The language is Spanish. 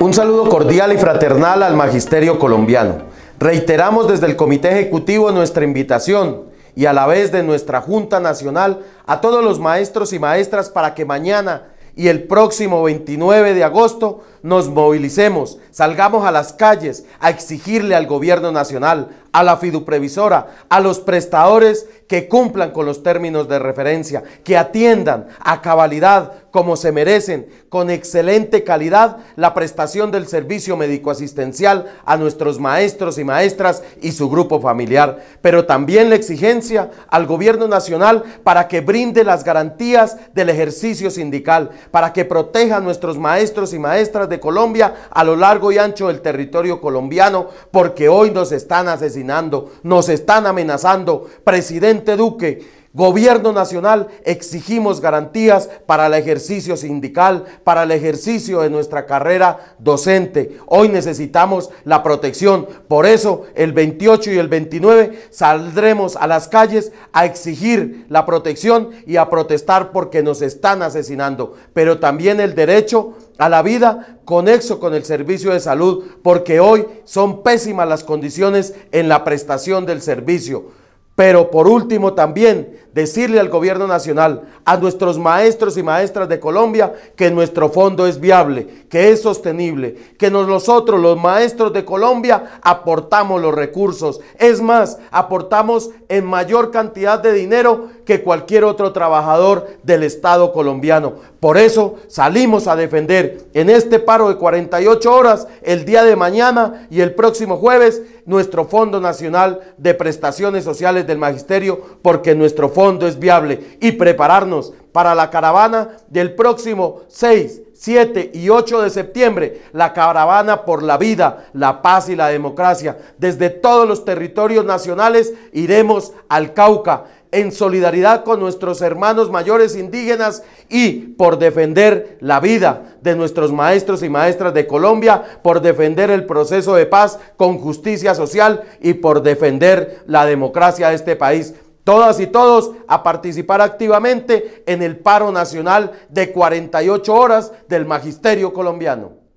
Un saludo cordial y fraternal al Magisterio colombiano. Reiteramos desde el Comité Ejecutivo nuestra invitación y a la vez de nuestra Junta Nacional a todos los maestros y maestras para que mañana y el próximo 29 de agosto nos movilicemos, salgamos a las calles a exigirle al gobierno nacional, a la fiduprevisora, a los prestadores que cumplan con los términos de referencia, que atiendan a cabalidad como se merecen, con excelente calidad, la prestación del servicio médico asistencial a nuestros maestros y maestras y su grupo familiar, pero también la exigencia al gobierno nacional para que brinde las garantías del ejercicio sindical, para que proteja a nuestros maestros y maestras de Colombia a lo largo y ancho del territorio colombiano, porque hoy nos están asesinando, nos están amenazando. Presidente Duque, Gobierno Nacional, exigimos garantías para el ejercicio sindical, para el ejercicio de nuestra carrera docente. Hoy necesitamos la protección. Por eso, el 28 y el 29 saldremos a las calles a exigir la protección y a protestar porque nos están asesinando. Pero también el derecho a la vida conexo con el servicio de salud, porque hoy son pésimas las condiciones en la prestación del servicio. Pero por último también decirle al gobierno nacional, a nuestros maestros y maestras de Colombia, que nuestro fondo es viable, que es sostenible, que nosotros, los maestros de Colombia, aportamos los recursos. Es más, aportamos en mayor cantidad de dinero que cualquier otro trabajador del Estado colombiano. Por eso salimos a defender en este paro de 48 horas, el día de mañana y el próximo jueves, nuestro Fondo Nacional de Prestaciones Sociales del Magisterio, porque nuestro fondo es viable y prepararnos para la caravana del próximo 6, 7 y 8 de septiembre, la caravana por la vida, la paz y la democracia. Desde todos los territorios nacionales iremos al Cauca en solidaridad con nuestros hermanos mayores indígenas y por defender la vida de nuestros maestros y maestras de Colombia, por defender el proceso de paz con justicia social y por defender la democracia de este país todas y todos a participar activamente en el paro nacional de 48 horas del Magisterio colombiano.